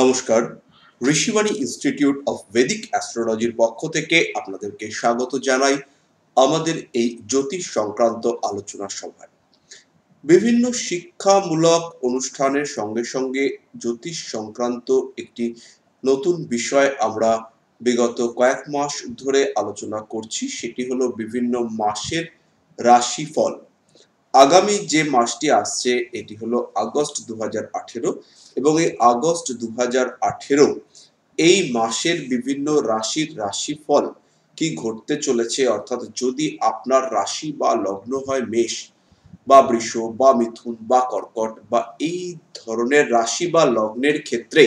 নমস্কার ঋষিমানি institute of বেদিক অ্যাস্ট্রোলজির পক্ষ থেকে আপনাদেরকে স্বাগত জানাই আমাদের এই জ্যোতিষ সংক্রান্ত আলোচনা সভায় বিভিন্ন শিক্ষামূলক অনুষ্ঠানের সঙ্গে সঙ্গে জ্যোতিষ সংক্রান্ত একটি নতুন বিষয় আমরা বিগত কয়েক মাস ধরে আলোচনা করছি সেটি হলো বিভিন্ন মাসের রাশিফল আগামী যে মাসটি আসছে এটি হলো আগস্ট দু এবং এই আগস্ট দু এই মাসের বিভিন্ন রাশির রাশিফল কি ঘটতে চলেছে অর্থাৎ যদি আপনার রাশি বা লগ্ন হয় মেষ বা বৃষ বা মিথুন বা কর্কট বা এই ধরনের রাশি বা লগ্নের ক্ষেত্রে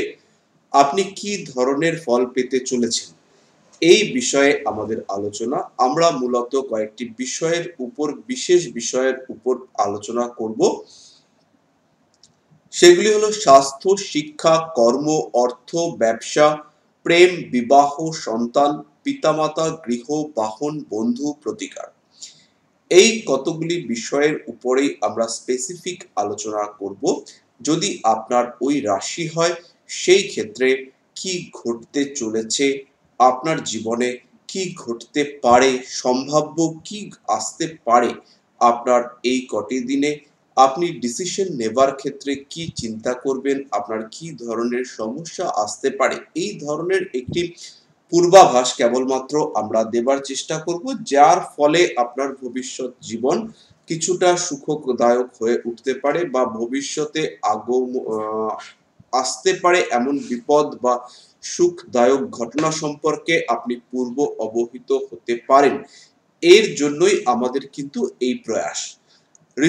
আপনি কি ধরনের ফল পেতে চলেছেন এই বিষয়ে আমাদের আলোচনা আমরা মূলত কয়েকটি বিষয়ের উপর বিশেষ বিষয়ের উপর আলোচনা করব সেগুলি হলো স্বাস্থ্য শিক্ষা কর্ম অর্থ ব্যবসা প্রেম বিবাহ সন্তান পিতামাতা গৃহ বাহন বন্ধু প্রতিকার এই কতগুলি বিষয়ের উপরেই আমরা স্পেসিফিক আলোচনা করব যদি আপনার ওই রাশি হয় সেই ক্ষেত্রে কি ঘটতে চলেছে আপনার জীবনে কি ঘটতে পারে সম্ভাব্য কি আসতে পারে আপনার এই কটি দিনে আপনি ডিসিশন নেবার ক্ষেত্রে কি চিন্তা করবেন আপনার কি ধরনের সমস্যা আসতে পারে এই ধরনের একটি পূর্বাভাস কেবলমাত্র আমরা দেবার চেষ্টা করব যার ফলে আপনার ভবিষ্যৎ জীবন কিছুটা সুখদায়ক হয়ে উঠতে পারে বা ভবিষ্যতে আগম আসতে পারে এমন বিপদ বা সুখদায়ক ঘটনা সম্পর্কে আপনি পূর্ব অবহিত হতে পারেন এর জন্যই আমাদের কিন্তু এই প্রয়াস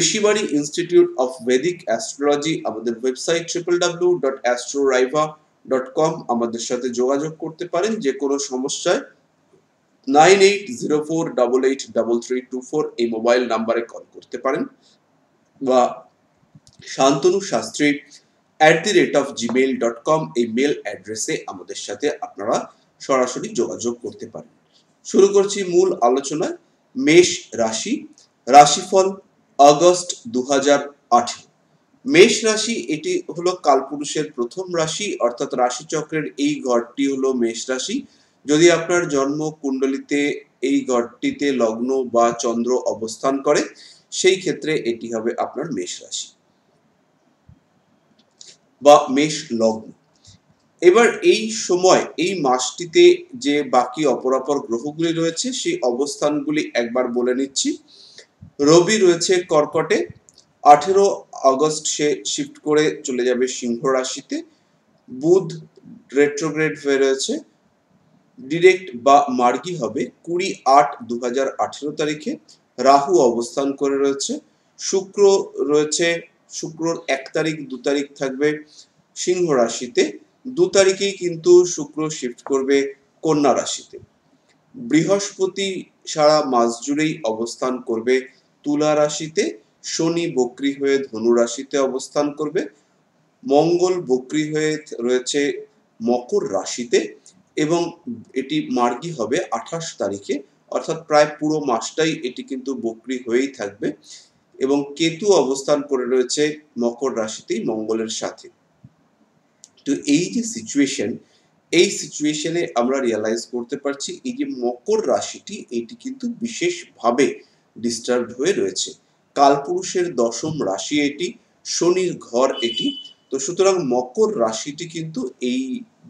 Rishibari Institute of Vedic Astrology আমাদের website triple W dot astroraiva dot com আমাদের সাথে যোগাযোগ করতে পারেন যে কোনো সমস্যায় nine eight zero four double eight double three two four এই মোবাইল নাম্বারে কল করতে পারেন বা Shantanu Shastri at the rate of Gmail dot com এই মেল অ্যাড্রেসে আমাদের সাথে আপনারা সরাসরি যোগাযোগ করতে পারেন শুরু করছি মূল আলোচনায় মেষ রাশি রাশিফল আগস্ট দু মেষ রাশি এটি হলো কালপুরুষের প্রথম রাশি অর্থাৎ রাশিচক্রের এই ঘরটি হলো মেষ রাশি যদি আপনার জন্ম কুণ্ডলিতে এই ঘরটিতে লগ্ন বা চন্দ্র অবস্থান করে সেই ক্ষেত্রে এটি হবে আপনার মেষ রাশি বা মেষ লগ্ন এবার এই সময় এই মাসটিতে যে বাকি অপরাপর গ্রহগুলি রয়েছে সেই অবস্থানগুলি একবার বলে নিচ্ছি রবি রয়েছে কর্কটে আঠেরো আগস্ট সে শিফট করে চলে যাবে সিংহ রাশিতে বুধ রেট্রোগ্রেড হয়ে রয়েছে ডিরেক্ট বা মার্গি হবে কুড়ি আট দু তারিখে রাহু অবস্থান করে রয়েছে শুক্র রয়েছে শুক্রর এক তারিখ দু তারিখ থাকবে সিংহ রাশিতে দু তারিখেই কিন্তু শুক্র শিফট করবে কন্যা রাশিতে বৃহস্পতি সারা মাস জুড়েই অবস্থান করবে তুলা রাশিতে শনি বক্রি হয়ে ধনু রাশিতে অবস্থান করবে মঙ্গল বক্রি হয়ে রয়েছে মকর রাশিতে এবং এটি মার্গি হবে আঠাশ তারিখে অর্থাৎ প্রায় পুরো মাসটাই এটি কিন্তু বক্রি হয়েই থাকবে এবং কেতু অবস্থান করে রয়েছে মকর রাশিতেই মঙ্গলের সাথে তো এই যে সিচুয়েশন এই সিচুয়েশনে আমরা রিয়ালাইজ করতে পারছি এই যে মকর রাশিটি এটি কিন্তু বিশেষভাবে ডিস্টার্ব হয়ে রয়েছে কালপুরুষের দশম রাশি এটি শনির ঘর এটি তো সুতরাং মকর রাশিটি কিন্তু এই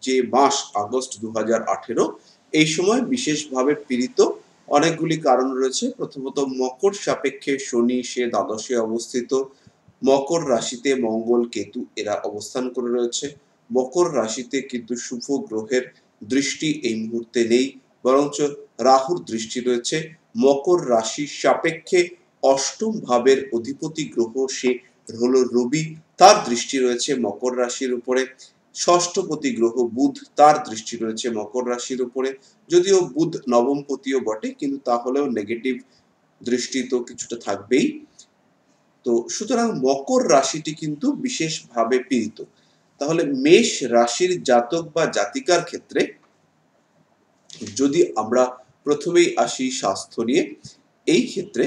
যে মাস আগস্ট দু এই সময় বিশেষভাবে পীড়িত অনেকগুলি কারণ রয়েছে প্রথমত মকর সাপেক্ষে শনি সে দ্বাদশে অবস্থিত মকর রাশিতে মঙ্গল কেতু এরা অবস্থান করে রয়েছে মকর রাশিতে কিন্তু শুভ গ্রহের দৃষ্টি এই মুহূর্তে নেই বরঞ্চ রাহুর দৃষ্টি রয়েছে মকর রাশি সাপেক্ষে অষ্টম ভাবের অধিপতি গ্রহ সে হলো রবি তার দৃষ্টি রয়েছে মকর রাশির উপরে ষষ্ঠপতি গ্রহ বুধ তার দৃষ্টি রয়েছে মকর রাশির উপরে যদিও বুধ নবমপতিও বটে কিন্তু তাহলেও নেগেটিভ দৃষ্টি তো কিছুটা থাকবেই তো সুতরাং মকর রাশিটি কিন্তু বিশেষভাবে পীড়িত তাহলে মেষ রাশির জাতক বা জাতিকার ক্ষেত্রে যদি আমরা প্রথমেই আসি স্বাস্থ্য নিয়ে এই ক্ষেত্রে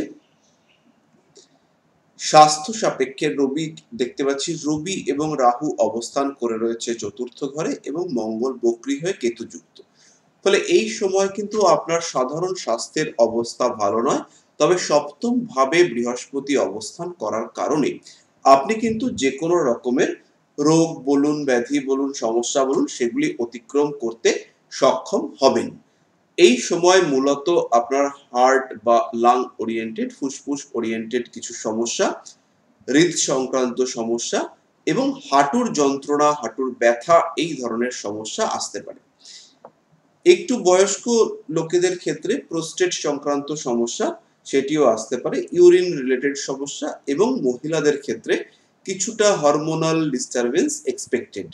স্বাস্থ্য সাপেক্ষে রবি দেখতে পাচ্ছি রবি এবং রাহু অবস্থান করে রয়েছে চতুর্থ ঘরে এবং মঙ্গল বক্রী হয়ে কেতুযুক্ত ফলে এই সময় কিন্তু আপনার সাধারণ স্বাস্থ্যের অবস্থা ভালো নয় তবে সপ্তম ভাবে বৃহস্পতি অবস্থান করার কারণে আপনি কিন্তু যে কোনো রকমের রোগ বলুন ব্যাধি বলুন সমস্যা বলুন সেগুলি অতিক্রম করতে সক্ষম হবেন এই সময় মূলত আপনার হার্ট বা লাং ওরিয়েন্টেড ফুসফুস ওরিয়েন্টেড কিছু সমস্যা হৃদ সংক্রান্ত সমস্যা এবং হাঁটুর যন্ত্রণা হাঁটুর ব্যথা এই ধরনের সমস্যা আসতে পারে একটু বয়স্ক লোকেদের ক্ষেত্রে প্রোস্টেট সংক্রান্ত সমস্যা সেটিও আসতে পারে ইউরিন রিলেটেড সমস্যা এবং মহিলাদের ক্ষেত্রে কিছুটা হরমোনাল ডিস্টারবেন্স এক্সপেক্টেড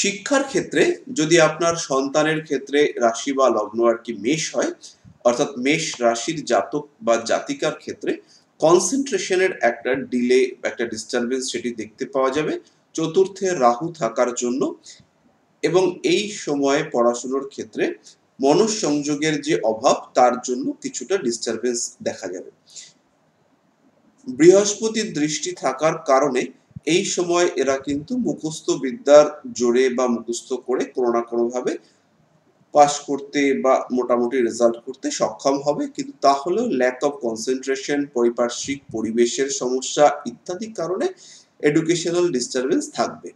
শিক্ষার ক্ষেত্রে যদি আপনার সন্তানের ক্ষেত্রে রাশি বা লগ্ন আর কি মেষ হয় অর্থাৎ মেষ রাশির জাতক বা জাতিকার ক্ষেত্রে কনসেন্ট্রেশনের একটা ডিলে একটা ডিস্টারবেন্স সেটি দেখতে পাওয়া যাবে চতুর্থে রাহু থাকার জন্য এবং এই সময়ে পড়াশুনোর ক্ষেত্রে মনঃসংযোগের যে অভাব তার জন্য কিছুটা ডিস্টারবেন্স দেখা যাবে বৃহস্পতির দৃষ্টি থাকার কারণে এই সময় এরা কিন্তু মুখস্থ বিদ্যার জোরে বা মুখস্থ করে কোনো না কোনোভাবে পাশ করতে বা মোটামুটি রেজাল্ট করতে সক্ষম হবে কিন্তু তাহলেও ল্যাক অফ কনসেন্ট্রেশন পরিপার্শ্বিক পরিবেশের সমস্যা ইত্যাদি কারণে এডুকেশনাল ডিস্টারবেন্স থাকবে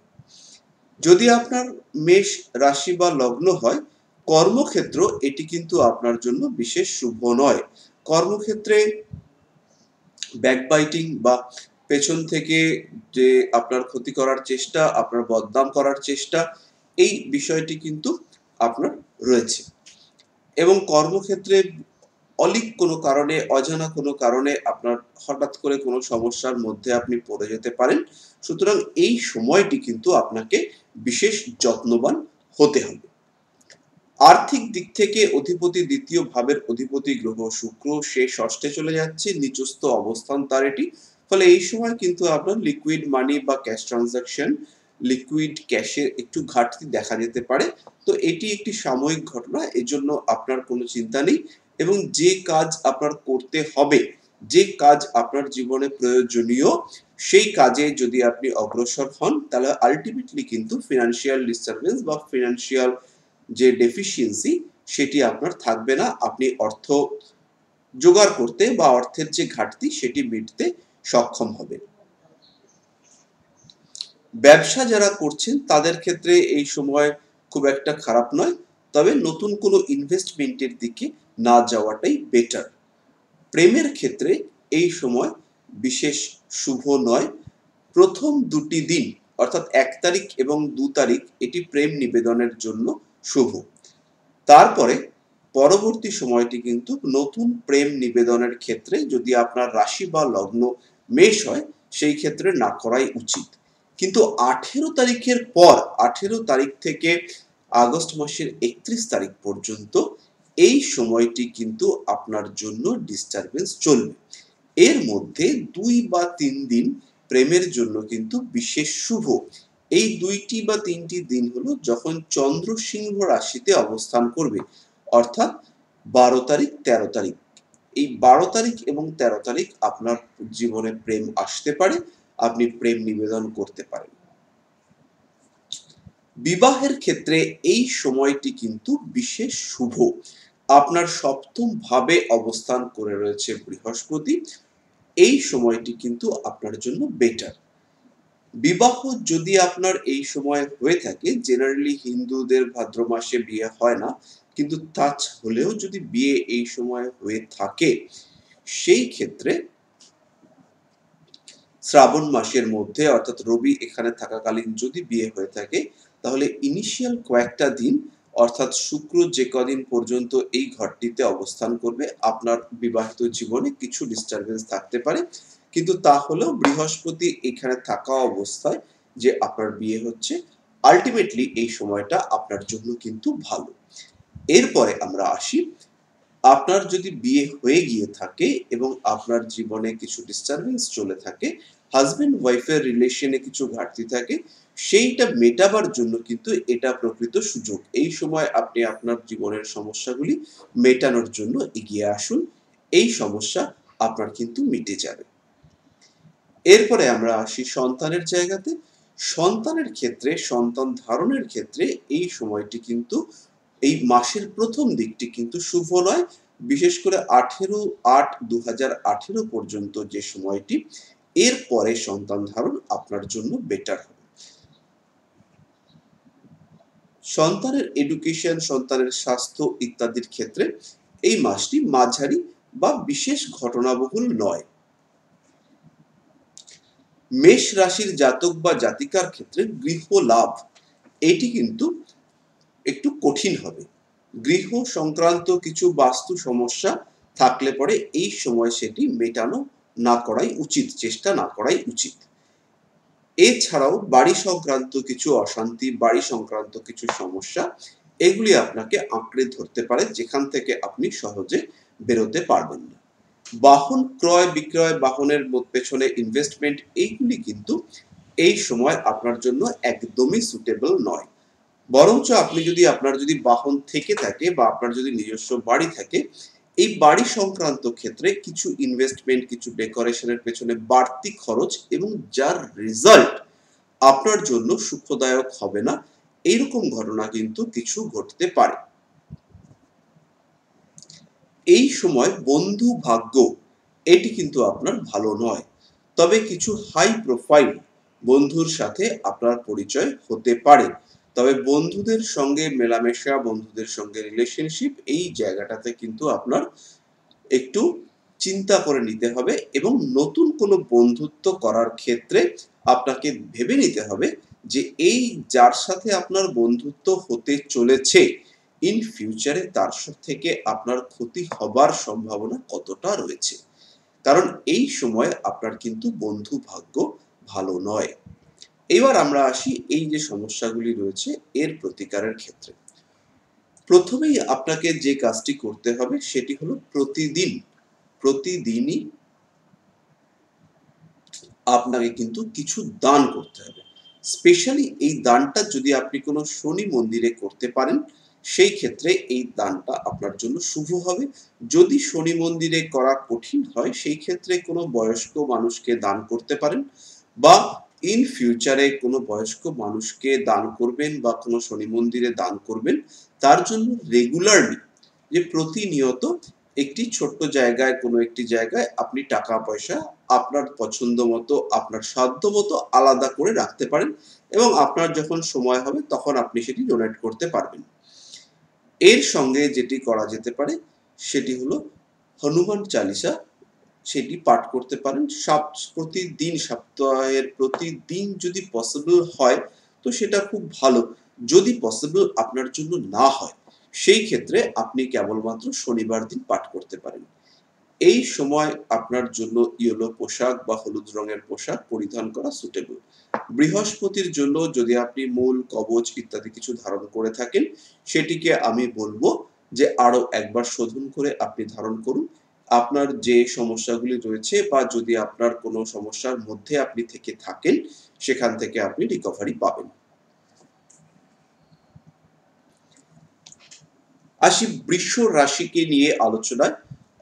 যদি আপনার মেষ রাশি বা লগ্ন হয় কর্মক্ষেত্র এটি কিন্তু আপনার জন্য বিশেষ শুভ নয় কর্মক্ষেত্রে ব্যাকবাইটিং বা পেছন থেকে যে আপনার ক্ষতি করার চেষ্টা আপনার বদনাম করার চেষ্টা এই বিষয়টি কিন্তু আপনার রয়েছে এবং কর্মক্ষেত্রে অলিক কোনো কারণে অজানা কোনো কারণে আপনার হঠাৎ করে কোনো সমস্যার মধ্যে আপনি পড়ে যেতে পারেন সুতরাং এই সময়টি কিন্তু আপনাকে বিশেষ যত্নবান হতে হবে আর্থিক দিক থেকে অধিপতি দ্বিতীয় ভাবের অধিপতি গ্রহ শুক্র সে ষষ্ঠে চলে যাচ্ছে নিচস্থ অবস্থান তার এটি ফলে এই সময় কিন্তু আপনার লিকুইড মানি বা ক্যাশ ট্রানজাকশন লিকুইড ক্যাশের একটু ঘাটতি দেখা যেতে পারে তো এটি একটি সাময়িক ঘটনা এজন্য আপনার কোনো চিন্তা নেই এবং যে কাজ আপনার করতে হবে যে কাজ আপনার জীবনে প্রয়োজনীয় সেই কাজে যদি আপনি অগ্রসর হন তাহলে আলটিমেটলি কিন্তু ফিনান্সিয়াল ডিস্টারবেন্স বা ফিনান্সিয়াল যে ডেফিসিয়েন্সি সেটি আপনার থাকবে না আপনি অর্থ জোগাড় করতে বা অর্থের যে ঘাটতি সেটি মিটতে সক্ষম হবে ব্যবসা যারা করছেন তাদের ক্ষেত্রে এই সময় খুব একটা খারাপ নয় তবে নতুন কোনো ইনভেস্টমেন্টের দিকে না যাওয়াটাই বেটার প্রেমের ক্ষেত্রে এই সময় বিশেষ শুভ নয় প্রথম দুটি দিন অর্থাৎ এক তারিখ এবং দু তারিখ এটি প্রেম নিবেদনের জন্য শুভ তারপরে পরবর্তী সময়টি কিন্তু নতুন প্রেম নিবেদনের ক্ষেত্রে যদি আপনার রাশি বা লগ্ন মেষ হয় সেই ক্ষেত্রে না করাই উচিত কিন্তু আঠেরো তারিখের পর আঠেরো তারিখ থেকে আগস্ট মাসের একত্রিশ তারিখ পর্যন্ত এই সময়টি কিন্তু আপনার জন্য ডিস্টারবেন্স চলবে এর মধ্যে দুই বা তিন দিন প্রেমের জন্য কিন্তু বিশেষ শুভ এই দুইটি বা তিনটি দিন হলো যখন চন্দ্র সিংহ রাশিতে অবস্থান করবে অর্থাৎ বারো তারিখ তেরো তারিখ এই বারো তারিখ এবং তেরো তারিখ আপনার জীবনে প্রেম আসতে পারে আপনি প্রেম নিবেদন করতে পারেন বিবাহের ক্ষেত্রে এই সময়টি কিন্তু বিশেষ শুভ আপনার সপ্তম ভাবে অবস্থান করে রয়েছে বৃহস্পতি এই সময়টি কিন্তু আপনার জন্য বেটার বিবাহ যদি আপনার এই সময় হয়ে থাকে জেনারেলি হিন্দুদের ভাদ্র মাসে বিয়ে হয় না কিন্তু তা হলেও যদি বিয়ে এই সময় হয়ে থাকে সেই ক্ষেত্রে শ্রাবণ মাসের মধ্যে অর্থাৎ রবি এখানে থাকাকালীন যদি বিয়ে হয়ে থাকে তাহলে ইনিশিয়াল কয়েকটা দিন অর্থাৎ শুক্র যে কদিন পর্যন্ত এই ঘরটিতে অবস্থান করবে আপনার বিবাহিত জীবনে কিছু ডিস্টারবেন্স থাকতে পারে কিন্তু তা হলেও বৃহস্পতি এখানে থাকা অবস্থায় যে আপনার বিয়ে হচ্ছে আলটিমেটলি এই সময়টা আপনার জন্য কিন্তু ভালো এরপরে আমরা আসি আপনার যদি বিয়ে হয়ে গিয়ে থাকে এবং আপনার জীবনে কিছু ডিস্টারবেন্স চলে থাকে হাজব্যান্ড ওয়াইফের রিলেশনে কিছু ঘাটতি থাকে সেইটা মেটাবার জন্য কিন্তু এটা প্রকৃত সুযোগ এই সময় আপনি আপনার জীবনের সমস্যাগুলি মেটানোর জন্য এগিয়ে আসুন এই সমস্যা আপনার কিন্তু মিটে যাবে এরপরে আমরা আসি সন্তানের জায়গাতে সন্তানের ক্ষেত্রে সন্তান ধারণের ক্ষেত্রে এই সময়টি কিন্তু এই মাসের প্রথম দিকটি কিন্তু শুভ নয় বিশেষ করে আঠেরো আট দু হাজার আঠেরো পর্যন্ত যে সময়টি এর পরে সন্তান ধারণ আপনার জন্য বেটার হবে সন্তানের এডুকেশন সন্তানের স্বাস্থ্য ইত্যাদির ক্ষেত্রে এই মাসটি মাঝারি বা বিশেষ ঘটনাবহুল নয় মেষ রাশির জাতক বা জাতিকার ক্ষেত্রে গৃহ লাভ এটি কিন্তু একটু কঠিন হবে গৃহ সংক্রান্ত কিছু বাস্তু সমস্যা থাকলে পরে এই সময় সেটি মেটানো না করাই উচিত চেষ্টা না করাই উচিত এছাড়াও বাড়ি সংক্রান্ত কিছু অশান্তি বাড়ি সংক্রান্ত কিছু সমস্যা এগুলি আপনাকে আঁকড়ে ধরতে পারে যেখান থেকে আপনি সহজে বেরোতে পারবেন না বাহন ক্রয় বিক্রয় বাহনের পেছনে ইনভেস্টমেন্ট এইগুলি কিন্তু এই সময় আপনার জন্য একদমই সুটেবল নয় বরঞ্চ আপনি যদি আপনার যদি বাহন থেকে থাকে বা আপনার যদি নিজস্ব বাড়ি থাকে এই বাড়ি সংক্রান্ত ক্ষেত্রে কিছু ইনভেস্টমেন্ট কিছু ডেকোরেশনের পেছনে বাড়তি খরচ এবং যার রেজাল্ট আপনার জন্য সুখদায়ক হবে না এইরকম ঘটনা কিন্তু কিছু ঘটতে পারে এই সময় বন্ধু ভাগ্য এটি কিন্তু আপনার ভালো নয় তবে কিছু হাই প্রোফাইল বন্ধুর সাথে আপনার পরিচয় হতে পারে তবে বন্ধুদের সঙ্গে মেলামেশা বন্ধুদের সঙ্গে রিলেশনশিপ এই জায়গাটাতে কিন্তু আপনার একটু চিন্তা করে নিতে হবে এবং নতুন কোনো বন্ধুত্ব করার ক্ষেত্রে আপনাকে ভেবে নিতে হবে যে এই যার সাথে আপনার বন্ধুত্ব হতে চলেছে ইন ফিউচারে তার থেকে আপনার ক্ষতি হবার সম্ভাবনা কতটা রয়েছে কারণ এই সময় আপনার কিন্তু বন্ধু ভাগ্য ভালো নয় এবার আমরা আসি এই যে সমস্যাগুলি রয়েছে এর প্রতিকারের ক্ষেত্রে প্রথমেই আপনাকে যে কাজটি করতে হবে সেটি হলো প্রতিদিন প্রতিদিনই আপনাকে কিন্তু কিছু দান করতে হবে স্পেশালি এই দানটা যদি আপনি কোনো শনি মন্দিরে করতে পারেন সেই ক্ষেত্রে এই দানটা আপনার জন্য শুভ হবে যদি শনি মন্দিরে করা কঠিন হয় সেই ক্ষেত্রে কোনো বয়স্ক মানুষকে দান করতে পারেন বা ইন ফিউচারে কোনো বয়স্ক মানুষকে দান করবেন বা কোনো শনি মন্দিরে দান করবেন তার জন্য রেগুলারলি যে প্রতিনিয়ত একটি ছোট্ট জায়গায় কোনো একটি জায়গায় আপনি টাকা পয়সা আপনার পছন্দ মতো আপনার সাধ্য মতো আলাদা করে রাখতে পারেন এবং আপনার যখন সময় হবে তখন আপনি সেটি ডোনেট করতে পারবেন এর সঙ্গে যেটি করা যেতে পারে সেটি হলো হনুমান চালিসা সেটি পাঠ করতে পারেন সাপ প্রতিদিন সপ্তাহের প্রতিদিন যদি পসিবল হয় তো সেটা খুব ভালো যদি পসিবল আপনার জন্য না হয় সেই ক্ষেত্রে আপনি কেবলমাত্র শনিবার দিন পাঠ করতে পারেন এই সময় আপনার জন্য ইয়েলো পোশাক বা হলুদ রঙের পোশাক পরিধান করা সুটেবল বৃহস্পতির জন্য যদি আপনি মূল কবচ ইত্যাদি কিছু ধারণ করে থাকেন সেটিকে আমি বলবো যে আরো একবার শোধন করে আপনি ধারণ করুন আপনার যে সমস্যাগুলি রয়েছে বা যদি আপনার কোনো সমস্যার মধ্যে আপনি থেকে থাকেন সেখান থেকে আপনি রিকভারি পাবেন আসি বৃষ রাশিকে নিয়ে আলোচনায়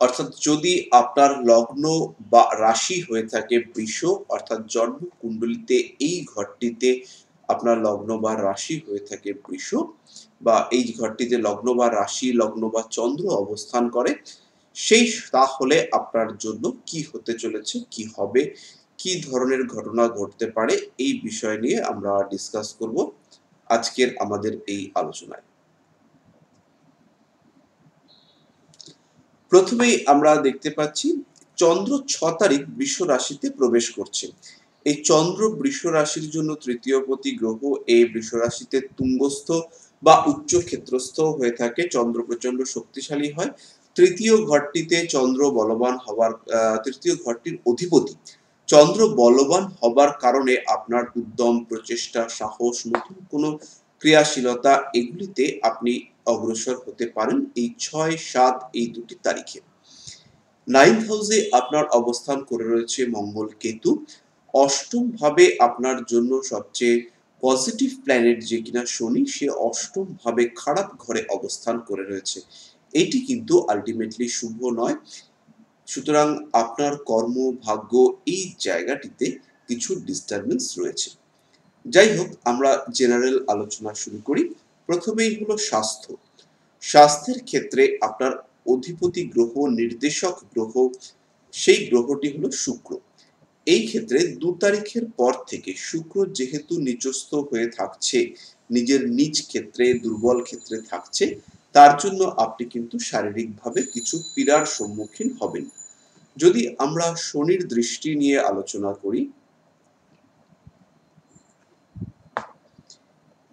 অর্থাৎ যদি আপনার লগ্ন বা রাশি হয়ে থাকে বৃষ অর্থাৎ জন্ম কুণ্ডলিতে এই ঘরটিতে আপনার লগ্ন বা রাশি হয়ে থাকে বৃষ বা এই ঘরটিতে লগ্ন বা রাশি লগ্ন বা চন্দ্র অবস্থান করে সেই তাহলে আপনার জন্য কি হতে চলেছে কি হবে কি ধরনের ঘটনা ঘটতে পারে এই বিষয় নিয়ে আমরা ডিসকাস করব আজকের আমাদের এই আলোচনায় প্রথমেই আমরা দেখতে পাচ্ছি চন্দ্র ছ তারিখ বিশ্ব রাশিতে প্রবেশ করছে এই চন্দ্র বৃষ রাশির জন্য তৃতীয় প্রতি গ্রহ এই বৃষ রাশিতে তুঙ্গস্থ বা উচ্চ ক্ষেত্রস্থ হয়ে থাকে চন্দ্র প্রচন্ড শক্তিশালী হয় তৃতীয় ঘরটিতে চন্দ্র বলবান হবার তৃতীয় ঘরটির অধিপতি চন্দ্র বলবান হবার কারণে আপনার উদ্যম প্রচেষ্টা সাহস নতুন কোনো ক্রিয়াশীলতা এগুলিতে আপনি অগ্রসর হতে পারেন এই ছয় সাত এই দুটি তারিখে নাইন্থ হাউসে আপনার অবস্থান করে রয়েছে মঙ্গল কেতু অষ্টম ভাবে আপনার জন্য সবচেয়ে পজিটিভ প্ল্যানেট যে কিনা শনি সে অষ্টম ভাবে খারাপ ঘরে অবস্থান করে রয়েছে এটি কিন্তু আলটিমেটলি শুভ নয় সুতরাং আপনার কর্ম ভাগ্য এই জায়গাটিতে কিছু ডিস্টারবেন্স রয়েছে যাই হোক আমরা জেনারেল আলোচনা শুরু করি প্রথমেই হলো স্বাস্থ্য স্বাস্থ্যের ক্ষেত্রে আপনার অধিপতি গ্রহ নির্দেশক গ্রহ সেই গ্রহটি হলো শুক্র এই ক্ষেত্রে দু তারিখের পর থেকে শুক্র যেহেতু নিজস্থ হয়ে থাকছে নিজের নিজ ক্ষেত্রে দুর্বল ক্ষেত্রে থাকছে তার জন্য আপনি কিন্তু শারীরিকভাবে কিছু পীড়ার সম্মুখীন হবেন যদি আমরা শনির দৃষ্টি নিয়ে আলোচনা করি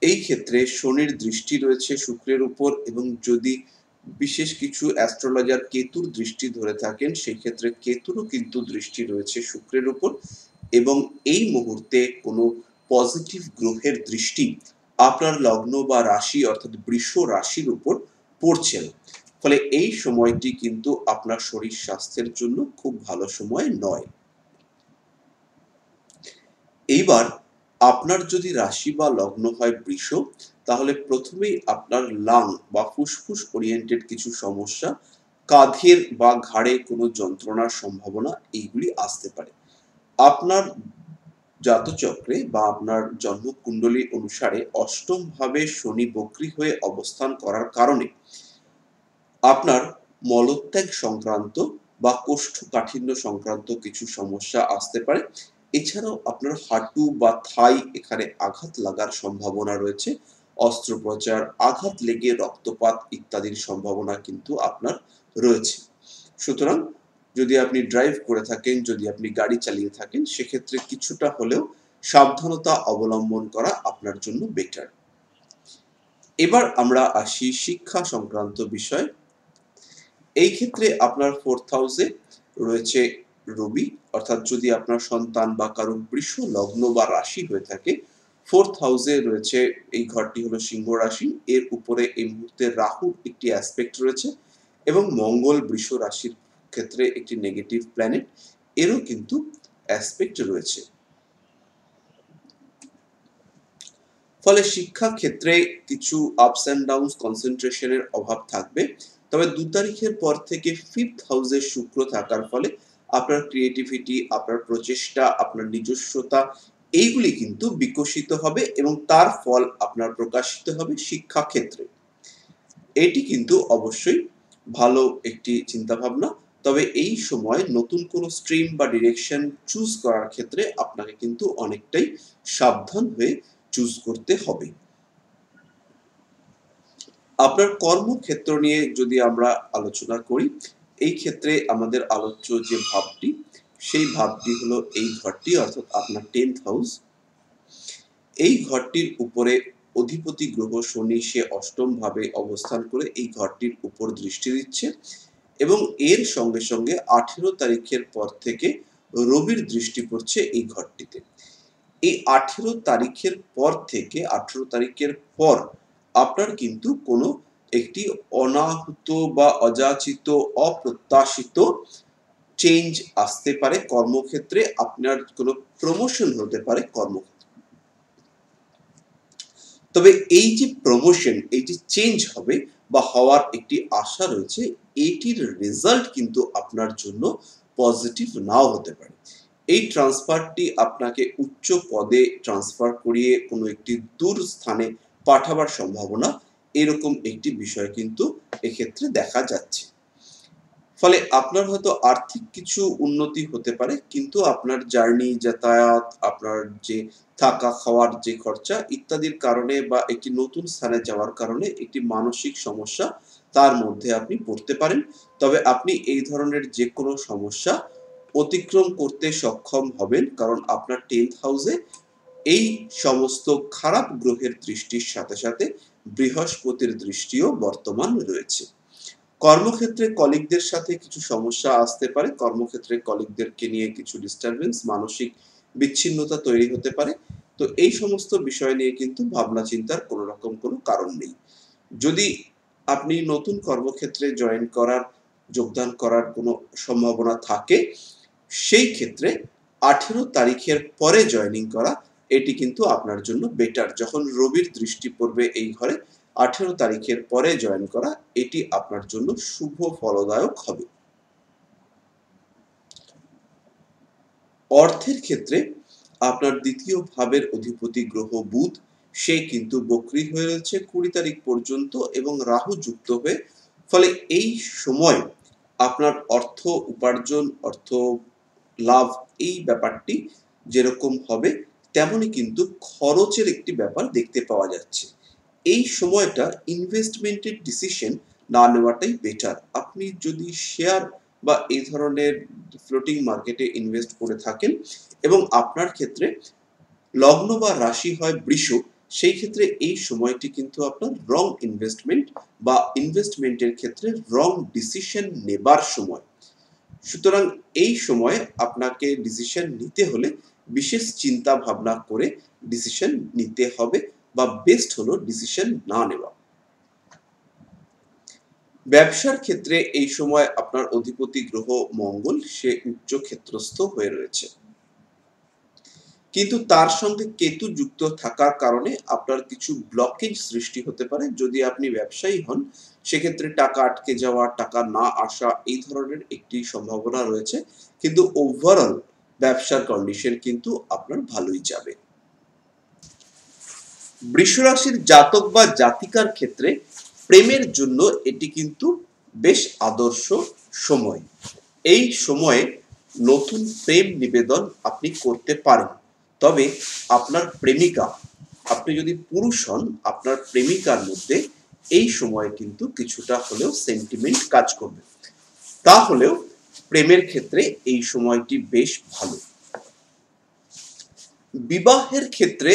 এই ক্ষেত্রে শনির দৃষ্টি রয়েছে শুক্রের উপর এবং যদি বিশেষ কিছু অ্যাস্ট্রোলজার কেতুর দৃষ্টি ধরে থাকেন সেই ক্ষেত্রে কেতুরও কিন্তু দৃষ্টি রয়েছে শুক্রের উপর এবং এই মুহূর্তে কোনো পজিটিভ গ্রহের দৃষ্টি আপনার লগ্ন বা রাশি অর্থাৎ বৃষ রাশির উপর পড়ছেন ফলে এই সময়টি কিন্তু আপনার শরীর স্বাস্থ্যের জন্য খুব ভালো সময় নয় এইবার আপনার যদি রাশি বা লগ্ন হয় বৃষ তাহলে প্রথমেই আপনার লাং বা ফুসফুস ওরিয়েন্টেড কিছু সমস্যা কাঁধের বা ঘাড়ে কোনো যন্ত্রণার সম্ভাবনা এইগুলি আসতে পারে আপনার জাতচক্রে বা আপনার কুণ্ডলী অনুসারে অষ্টমভাবে শনি বক্রী হয়ে অবস্থান করার কারণে আপনার মলত্যাগ সংক্রান্ত বা কোষ্ঠকাঠিন্য সংক্রান্ত কিছু সমস্যা আসতে পারে এছাড়াও আপনার হাঁটু বা থাই এখানে আঘাত লাগার সম্ভাবনা রয়েছে অস্ত্রোপচার আঘাত লেগে রক্তপাত ইত্যাদির সম্ভাবনা কিন্তু আপনার রয়েছে সুতরাং যদি আপনি ড্রাইভ করে থাকেন যদি আপনি গাড়ি চালিয়ে থাকেন সেক্ষেত্রে কিছুটা হলেও সাবধানতা অবলম্বন করা আপনার জন্য বেটার এবার আমরা আসি শিক্ষা সংক্রান্ত বিষয় এই ক্ষেত্রে আপনার ফোর্থ হাউসে রয়েছে রবি অর্থাৎ যদি আপনার সন্তান বা কারো বৃষ লগ্ন বা রাশি হয়ে থাকে ফোর্থ হাউসে রয়েছে এই ঘরটি হলো সিংহ রাশি এর উপরে এই মুহূর্তে রাহুর একটি অ্যাসপেক্ট রয়েছে এবং মঙ্গল বৃষ রাশির ক্ষেত্রে একটি নেগেটিভ প্ল্যানেট এরও কিন্তু অ্যাসপেক্ট রয়েছে ফলে শিক্ষা ক্ষেত্রে কিছু আপস অ্যান্ড ডাউন কনসেন্ট্রেশনের অভাব থাকবে তবে দু তারিখের পর থেকে ফিফথ হাউসে শুক্র থাকার ফলে আপনার ক্রিয়েটিভিটি আপনার প্রচেষ্টা আপনার নিজস্বতা এইগুলি কিন্তু বিকশিত হবে এবং তার ফল আপনার প্রকাশিত হবে শিক্ষা ক্ষেত্রে এটি কিন্তু অবশ্যই ভালো একটি চিন্তাভাবনা তবে এই সময় নতুন কোনো স্ট্রিম বা ডিরেকশন চুজ করার ক্ষেত্রে আপনাকে কিন্তু অনেকটাই সাবধান হয়ে চুজ করতে হবে আপনার কর্মক্ষেত্র নিয়ে যদি আমরা আলোচনা করি এই ক্ষেত্রে আমাদের আলোচ্য যে ভাবটি সেই ভাবটি হলো এই ঘরটি অর্থাৎ আপনার টেন্থ হাউস এই ঘরটির উপরে অধিপতি গ্রহ শনি সে অষ্টম ভাবে অবস্থান করে এই ঘরটির উপর দৃষ্টি দিচ্ছে এবং এর সঙ্গে সঙ্গে আঠেরো তারিখের পর থেকে রবির দৃষ্টি পড়ছে এই ঘরটিতে এই আঠেরো তারিখের পর থেকে আঠেরো তারিখের পর আপনার কিন্তু কোনো একটি অনাহুত বা অযাচিত অপ্রত্যাশিত চেঞ্জ আসতে পারে কর্মক্ষেত্রে আপনার কোনো প্রমোশন হতে পারে কর্মক্ষেত্রে তবে এই যে প্রমোশন এই যে চেঞ্জ হবে বা হওয়ার একটি আশা রয়েছে এটির রেজাল্ট কিন্তু আপনার জন্য পজিটিভ নাও হতে পারে এই ট্রান্সফারটি আপনাকে উচ্চ পদে ট্রান্সফার করিয়ে কোনো একটি দূর স্থানে পাঠাবার সম্ভাবনা এরকম একটি বিষয় কিন্তু এক্ষেত্রে দেখা যাচ্ছে ফলে আপনার হয়তো আর্থিক কিছু উন্নতি হতে পারে কিন্তু আপনার জার্নি যাতায়াত আপনার যে থাকা খাওয়ার যে খরচা ইত্যাদির কারণে বা একটি নতুন স্থানে যাওয়ার কারণে একটি মানসিক সমস্যা তার মধ্যে আপনি পড়তে পারেন তবে আপনি এই ধরনের যে কোনো সমস্যা অতিক্রম করতে সক্ষম হবেন কারণ আপনার টেন্থ হাউসে এই সমস্ত খারাপ গ্রহের দৃষ্টির সাথে সাথে বৃহস্পতির দৃষ্টিও বর্তমান রয়েছে কর্মক্ষেত্রে কলিগদের সাথে কিছু সমস্যা আসতে পারে কর্মক্ষেত্রে কলিগদেরকে নিয়ে কিছু ডিস্টারবেন্স মানসিক বিচ্ছিন্নতা তৈরি হতে পারে তো এই সমস্ত বিষয় নিয়ে কিন্তু ভাবনা চিন্তার কোনো রকম কোনো কারণ নেই যদি আপনি নতুন কর্মক্ষেত্রে জয়েন করার যোগদান করার কোনো সম্ভাবনা থাকে সেই ক্ষেত্রে আঠেরো তারিখের পরে জয়নিং করা এটি কিন্তু আপনার জন্য বেটার যখন রবির দৃষ্টি পড়বে এই ঘরে আঠেরো তারিখের পরে জয়েন করা এটি আপনার জন্য শুভ ফলদায়ক হবে অর্থের ক্ষেত্রে আপনার দ্বিতীয় ভাবের অধিপতি গ্রহ বুধ সে কিন্তু বকরি হয়ে রয়েছে কুড়ি তারিখ পর্যন্ত এবং রাহু যুক্ত হয়ে ফলে এই সময় আপনার অর্থ উপার্জন অর্থ লাভ এই ব্যাপারটি যেরকম হবে তেমনই কিন্তু খরচের একটি ব্যাপার দেখতে পাওয়া যাচ্ছে এই সময়টা ইনভেস্টমেন্টের ডিসিশন না নেওয়াটাই বেটার আপনি যদি শেয়ার বা এই ধরনের ফ্লোটিং মার্কেটে ইনভেস্ট করে থাকেন এবং আপনার ক্ষেত্রে লগ্ন বা রাশি হয় বৃষ সেই ক্ষেত্রে এই সময়টি কিন্তু আপনার রং ইনভেস্টমেন্ট বা ইনভেস্টমেন্টের ক্ষেত্রে রং ডিসিশন নেবার সময় সুতরাং এই সময়ে আপনাকে ডিসিশন নিতে হলে বিশেষ চিন্তা ভাবনা করে ডিসিশন নিতে হবে বা বেস্ট হলো ডিসিশন না নেওয়া ব্যবসার ক্ষেত্রে এই সময় আপনার অধিপতি গ্রহ মঙ্গল সে উচ্চ ক্ষেত্রস্থ হয়ে রয়েছে কিন্তু তার সঙ্গে কেতু যুক্ত থাকার কারণে আপনার কিছু ব্লকেজ সৃষ্টি হতে পারে যদি আপনি ব্যবসায়ী হন সেক্ষেত্রে টাকা আটকে যাওয়া টাকা না আসা এই ধরনের একটি সম্ভাবনা রয়েছে কিন্তু ওভারঅল ব্যবসার কন্ডিশন কিন্তু আপনার ভালোই যাবে বৃষরাশির জাতক বা জাতিকার ক্ষেত্রে প্রেমের জন্য এটি কিন্তু বেশ আদর্শ সময় এই সময়ে নতুন প্রেম নিবেদন আপনি করতে পারেন তবে আপনার প্রেমিকা আপনি যদি পুরুষ হন আপনার প্রেমিকার মধ্যে এই সময়ে কিন্তু কিছুটা হলেও সেন্টিমেন্ট কাজ করবে তাহলেও প্রেমের ক্ষেত্রে এই সময়টি বেশ ভালো বিবাহের ক্ষেত্রে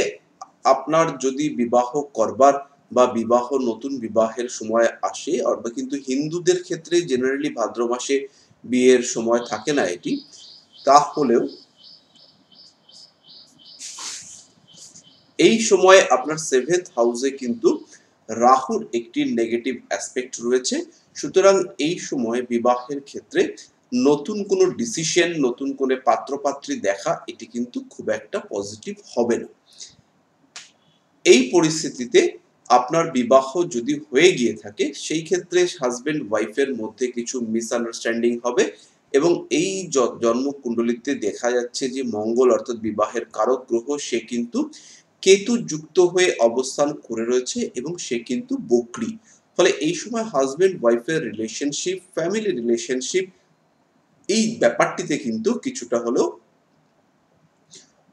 আপনার যদি বিবাহ করবার বা বিবাহ নতুন বিবাহের সময় আসে কিন্তু হিন্দুদের ক্ষেত্রে জেনারেলি ভাদ্র মাসে বিয়ের সময় থাকে না এটি তাহলেও এই সময় আপনার সেভেন্থ হাউসে কিন্তু রাহুর একটি নেগেটিভ অ্যাসপেক্ট রয়েছে সুতরাং এই সময় বিবাহের ক্ষেত্রে নতুন কোনো ডিসিশন নতুন কোনো পাত্রপাত্রী দেখা এটি কিন্তু খুব একটা পজিটিভ হবে না এই পরিস্থিতিতে আপনার বিবাহ যদি হয়ে গিয়ে থাকে সেই ক্ষেত্রে হাজব্যান্ড ওয়াইফের মধ্যে কিছু মিসআন্ডারস্ট্যান্ডিং হবে এবং এই জন্মকুণ্ডলিতে দেখা যাচ্ছে যে মঙ্গল অর্থাৎ বিবাহের কারক গ্রহ সে কিন্তু কেতু যুক্ত হয়ে অবস্থান করে রয়েছে এবং সে কিন্তু বকরি ফলে এই সময় হাজব্যান্ড ওয়াইফের রিলেশনশিপ ফ্যামিলি রিলেশনশিপ এই ব্যাপারটিতে কিন্তু কিছুটা হলেও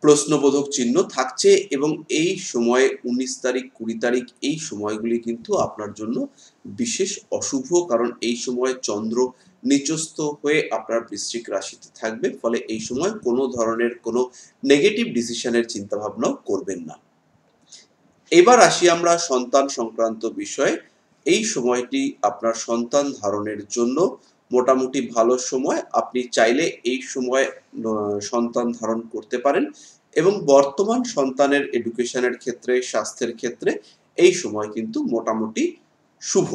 প্রশ্নবোধক চিহ্ন থাকছে এবং এই সময়ে উনিশ তারিখ কুড়ি তারিখ এই সময়গুলি কিন্তু আপনার জন্য বিশেষ অশুভ কারণ এই সময়ে চন্দ্র নিচস্থ হয়ে আপনার বৃশ্চিক রাশিতে থাকবে ফলে এই সময় কোনো ধরনের কোনো নেগেটিভ ডিসিশনের চিন্তাভাবনাও করবেন না এবার আসি আমরা সন্তান সংক্রান্ত বিষয়ে এই সময়টি আপনার সন্তান ধারণের জন্য মোটামুটি ভালো সময় আপনি চাইলে এই সময় সন্তান ধারণ করতে পারেন এবং বর্তমান সন্তানের এডুকেশনের ক্ষেত্রে স্বাস্থ্যের ক্ষেত্রে এই সময় কিন্তু মোটামুটি শুভ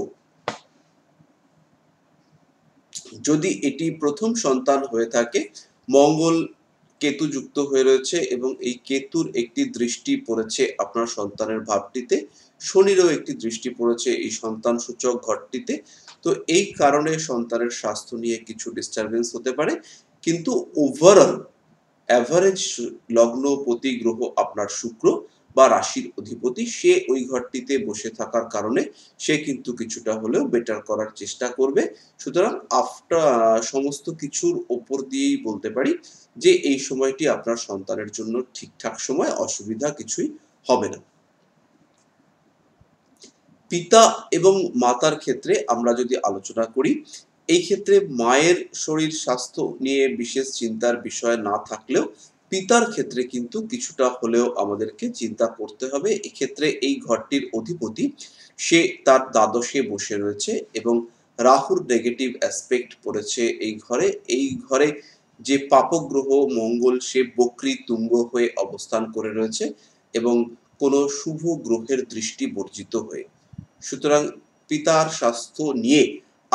যদি এটি প্রথম সন্তান হয়ে থাকে মঙ্গল কেতু যুক্ত হয়ে রয়েছে এবং এই কেতুর একটি দৃষ্টি পড়েছে আপনার সন্তানের ভাবটিতে শনিরও একটি দৃষ্টি পড়েছে এই সন্তান সূচক ঘরটিতে তো এই কারণে সন্তানের স্বাস্থ্য নিয়ে কিছু ডিস্টারবেন্স হতে পারে কিন্তু ওভারঅল অ্যাভারেজ লগ্ন প্রতি গ্রহ আপনার শুক্র বা রাশির অধিপতি সে ওই ঘরটিতে বসে থাকার কারণে সে কিন্তু কিছুটা হলেও বেটার করার চেষ্টা করবে সুতরাং আফটার সমস্ত কিছুর ওপর দিয়েই বলতে পারি যে এই সময়টি আপনার সন্তানের জন্য ঠিকঠাক সময় অসুবিধা কিছুই হবে না পিতা এবং মাতার ক্ষেত্রে আমরা যদি আলোচনা করি এই ক্ষেত্রে মায়ের শরীর স্বাস্থ্য নিয়ে বিশেষ চিন্তার বিষয় না থাকলেও পিতার ক্ষেত্রে কিন্তু কিছুটা হলেও আমাদেরকে চিন্তা করতে হবে এক্ষেত্রে এই ঘরটির অধিপতি সে তার দ্বাদশে বসে রয়েছে এবং রাহুর নেগেটিভ অ্যাসপেক্ট পড়েছে এই ঘরে এই ঘরে যে পাপগ্রহ মঙ্গল সে বকরি তুঙ্গ হয়ে অবস্থান করে রয়েছে এবং কোনো শুভ গ্রহের দৃষ্টি বর্জিত হয়ে সুতরাং পিতার স্বাস্থ্য নিয়ে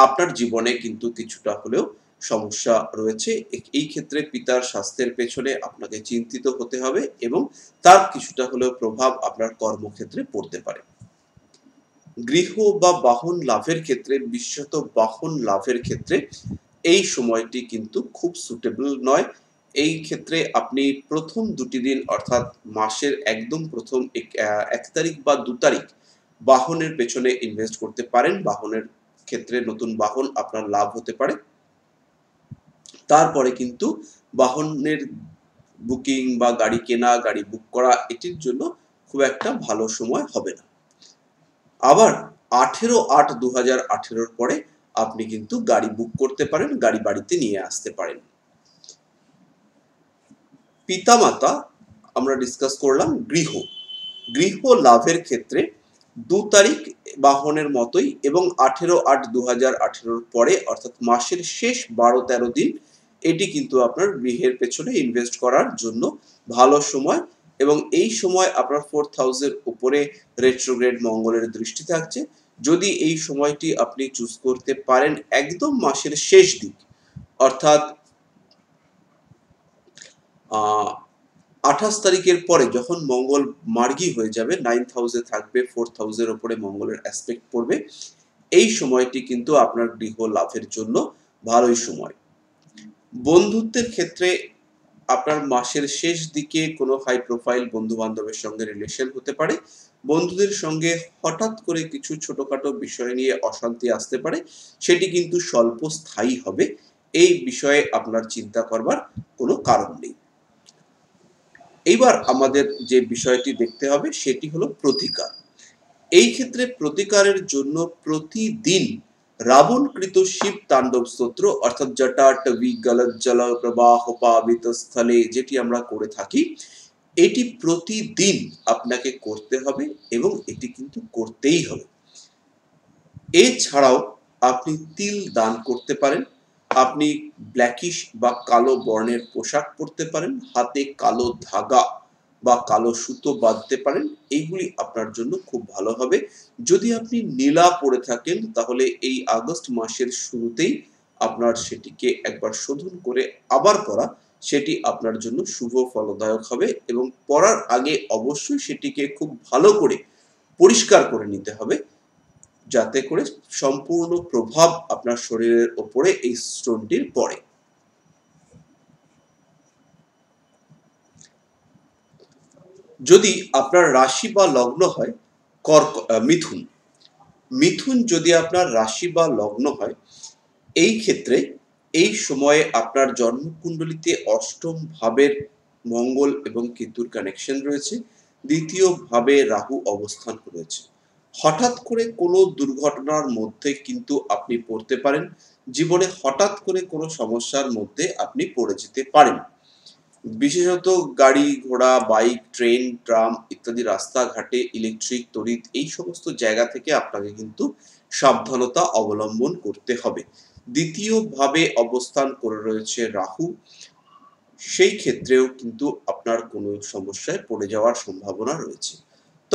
আপনার জীবনে কিন্তু কিছুটা হলেও সমস্যা রয়েছে এই ক্ষেত্রে পিতার স্বাস্থ্যের পেছনে আপনাকে চিন্তিত হতে হবে এবং তার কিছুটা হলেও প্রভাব আপনার কর্মক্ষেত্রে পড়তে পারে গৃহ বা বাহন লাভের ক্ষেত্রে বিশেষত বাহন লাভের ক্ষেত্রে এই সময়টি কিন্তু খুব সুটেবল নয় এই ক্ষেত্রে আপনি প্রথম দুটি দিন অর্থাৎ মাসের একদম প্রথম এক তারিখ বা দু তারিখ বাহনের পেছনে ইনভেস্ট করতে পারেন বাহনের ক্ষেত্রে নতুন বাহন আপনার লাভ হতে পারে তারপরে কিন্তু বাহনের বুকিং বা গাড়ি কেনা গাড়ি বুক করা এটির জন্য খুব একটা ভালো সময় হবে না আবার আঠেরো আট দু হাজার আঠেরোর পরে আপনি কিন্তু গাড়ি বুক করতে পারেন গাড়ি বাড়িতে নিয়ে আসতে পারেন পিতামাতা আমরা ডিসকাস করলাম গৃহ গৃহ লাভের ক্ষেত্রে দু তারিখ বাহনের মতোই এবং আঠেরো আট দু হাজার আঠেরোর পরে অর্থাৎ মাসের শেষ বারো তেরো দিন এটি কিন্তু আপনার গৃহের পেছনে ইনভেস্ট করার জন্য ভালো সময় এবং এই সময় আপনার ফোর থাউজেন্ড উপরে রেট্রোগ্রেড মঙ্গলের দৃষ্টি থাকছে যদি এই সময়টি আপনি চুজ করতে পারেন একদম মাসের শেষ দিক অর্থাৎ আঠাশ তারিখের পরে যখন মঙ্গল মার্গী হয়ে যাবে নাইন হাউসে থাকবে ফোর্থ হাউসের ওপরে মঙ্গলের অ্যাসপেক্ট পড়বে এই সময়টি কিন্তু আপনার গৃহ লাভের জন্য ভালোই সময় বন্ধুত্বের ক্ষেত্রে আপনার মাসের শেষ দিকে কোনো হাই প্রোফাইল বন্ধু বান্ধবের সঙ্গে রিলেশন হতে পারে বন্ধুদের সঙ্গে হঠাৎ করে কিছু ছোটখাটো বিষয় নিয়ে অশান্তি আসতে পারে সেটি কিন্তু স্বল্প স্থায়ী হবে এই বিষয়ে আপনার চিন্তা করবার কোনো কারণ নেই এইবার আমাদের যে বিষয়টি দেখতে হবে সেটি হলো প্রতিকার এই ক্ষেত্রে প্রতিকারের জন্য প্রতিদিন রাবণকৃত শিব তাণ্ডব স্তোত্র অর্থাৎ জটাট বি জল প্রবাহ পাবিত স্থলে যেটি আমরা করে থাকি এটি প্রতিদিন আপনাকে করতে হবে এবং এটি কিন্তু করতেই হবে এছাড়াও আপনি তিল দান করতে পারেন আপনি ব্ল্যাকিশ বা কালো বর্ণের পোশাক পরতে পারেন হাতে কালো ধাগা বা কালো সুতো বাঁধতে পারেন এইগুলি আপনার জন্য খুব ভালো হবে যদি আপনি নীলা পরে থাকেন তাহলে এই আগস্ট মাসের শুরুতেই আপনার সেটিকে একবার শোধন করে আবার পরা সেটি আপনার জন্য শুভ ফলদায়ক হবে এবং পরার আগে অবশ্যই সেটিকে খুব ভালো করে পরিষ্কার করে নিতে হবে যাতে করে সম্পূর্ণ প্রভাব আপনার শরীরের ওপরে এই স্টোনটির পড়ে যদি আপনার রাশি বা লগ্ন হয় কর্ক মিথুন মিথুন যদি আপনার রাশি বা লগ্ন হয় এই ক্ষেত্রে এই সময়ে আপনার জন্মকুণ্ডলিতে অষ্টম ভাবের মঙ্গল এবং কেতুর কানেকশন রয়েছে দ্বিতীয় ভাবে রাহু অবস্থান রয়েছে হঠাৎ করে কোনো দুর্ঘটনার মধ্যে কিন্তু আপনি পড়তে পারেন জীবনে হঠাৎ করে কোনো সমস্যার মধ্যে আপনি পড়ে যেতে পারেন বিশেষত গাড়ি ঘোড়া বাইক ট্রেন ট্রাম ইত্যাদি রাস্তাঘাটে ইলেকট্রিক তড়িৎ এই সমস্ত জায়গা থেকে আপনাকে কিন্তু সাবধানতা অবলম্বন করতে হবে দ্বিতীয়ভাবে অবস্থান করে রয়েছে রাহু সেই ক্ষেত্রেও কিন্তু আপনার কোনো সমস্যায় পড়ে যাওয়ার সম্ভাবনা রয়েছে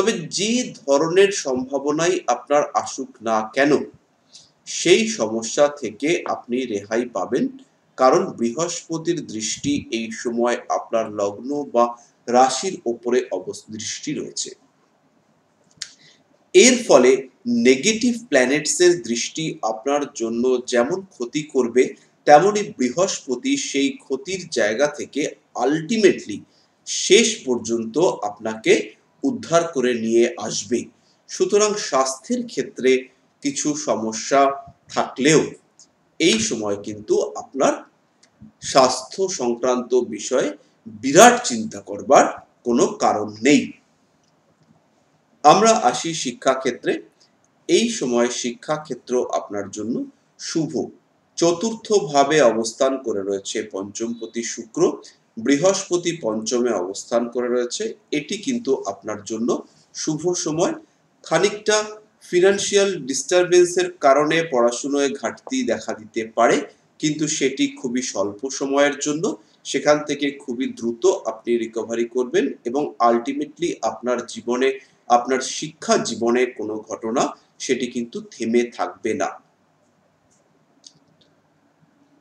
তবে যে ধরনের সম্ভাবনাই আপনার আসুক না কেন সেই সমস্যা থেকে আপনি রেহাই পাবেন কারণ বৃহস্পতির দৃষ্টি এই সময় আপনার লগ্ন বা রাশির ওপরে দৃষ্টি রয়েছে এর ফলে নেগেটিভ প্ল্যানেটসের দৃষ্টি আপনার জন্য যেমন ক্ষতি করবে তেমনি বৃহস্পতি সেই ক্ষতির জায়গা থেকে আলটিমেটলি শেষ পর্যন্ত আপনাকে উদ্ধার করে নিয়ে আসবে সুতরাং স্বাস্থ্যের ক্ষেত্রে কিছু সমস্যা থাকলেও এই সময় কিন্তু আপনার স্বাস্থ্য সংক্রান্ত বিষয়ে বিরাট চিন্তা করবার কোনো কারণ নেই আমরা আসি শিক্ষাক্ষেত্রে এই সময় শিক্ষাক্ষেত্র আপনার জন্য শুভ চতুর্থভাবে অবস্থান করে রয়েছে পঞ্চমপতি শুক্র বৃহস্পতি পঞ্চমে অবস্থান করে রয়েছে এটি কিন্তু আপনার জন্য শুভ সময় খানিকটা ফিনান্সিয়াল ডিস্টারবেন্সের কারণে পড়াশুনোয় ঘাটতি দেখা দিতে পারে কিন্তু সেটি খুবই স্বল্প সময়ের জন্য সেখান থেকে খুবই দ্রুত আপনি রিকভারি করবেন এবং আলটিমেটলি আপনার জীবনে আপনার শিক্ষা জীবনে কোনো ঘটনা সেটি কিন্তু থেমে থাকবে না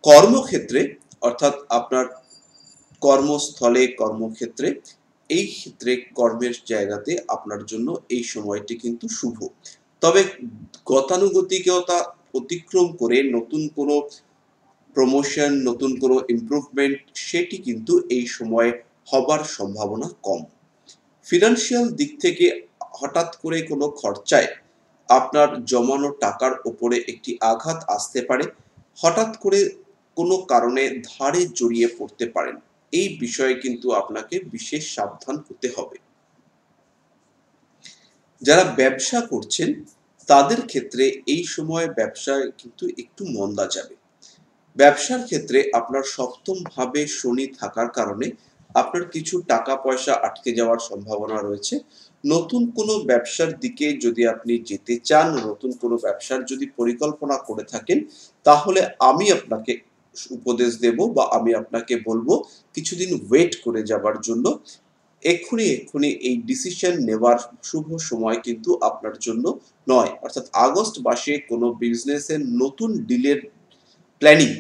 কর্মক্ষেত্রে অর্থাৎ আপনার কর্মস্থলে কর্মক্ষেত্রে এই ক্ষেত্রে কর্মের জায়গাতে আপনার জন্য এই সময়টি কিন্তু শুভ তবে গতানুগতিকতা অতিক্রম করে নতুন কোনো প্রমোশন নতুন কোনো ইম্প্রুভমেন্ট সেটি কিন্তু এই সময়ে হবার সম্ভাবনা কম ফিনান্সিয়াল দিক থেকে হঠাৎ করে কোনো খরচায় আপনার জমানো টাকার ওপরে একটি আঘাত আসতে পারে হঠাৎ করে কোনো কারণে ধারে জড়িয়ে পড়তে পারেন এই বিষয়ে কিন্তু আপনাকে বিশেষ সাবধান হতে হবে যারা ব্যবসা করছেন তাদের ক্ষেত্রে এই সময়ে ব্যবসায় কিন্তু একটু মন্দা যাবে ব্যবসার ক্ষেত্রে আপনার সপ্তম ভাবে শনি থাকার কারণে আপনার কিছু টাকা পয়সা আটকে যাওয়ার সম্ভাবনা রয়েছে নতুন কোনো ব্যবসার দিকে যদি আপনি যেতে চান নতুন কোনো ব্যবসার যদি পরিকল্পনা করে থাকেন তাহলে আমি আপনাকে উপদেশ দেব বা আমি আপনাকে বলবো কিছুদিন ওয়েট করে যাবার জন্য এক্ষুনি এক্ষুনি এই ডিসিশন নেওয়ার শুভ সময় কিন্তু আপনার জন্য নয় অর্থাৎ আগস্ট মাসে কোনো বিজনেসের নতুন ডিলের প্ল্যানিং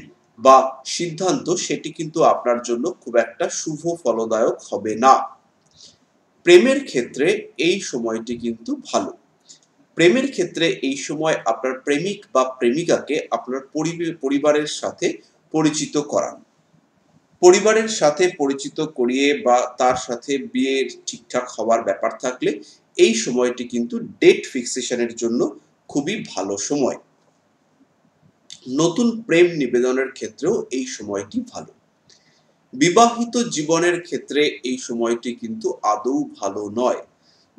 বা সিদ্ধান্ত সেটি কিন্তু আপনার জন্য খুব একটা শুভ ফলদায়ক হবে না প্রেমের ক্ষেত্রে এই সময়টি কিন্তু ভালো প্রেমের ক্ষেত্রে এই সময় আপনার প্রেমিক বা প্রেমিকাকে আপনার পরিবারের সাথে পরিচিত করান পরিবারের সাথে পরিচিত করিয়ে বা তার সাথে বিয়ে ঠিকঠাক হওয়ার ব্যাপার থাকলে এই সময়টি কিন্তু ডেট ফিক্সেশনের জন্য খুবই ভালো সময় নতুন প্রেম নিবেদনের ক্ষেত্রেও এই সময়টি ভালো বিবাহিত জীবনের ক্ষেত্রে এই সময়টি কিন্তু আদৌ ভালো নয়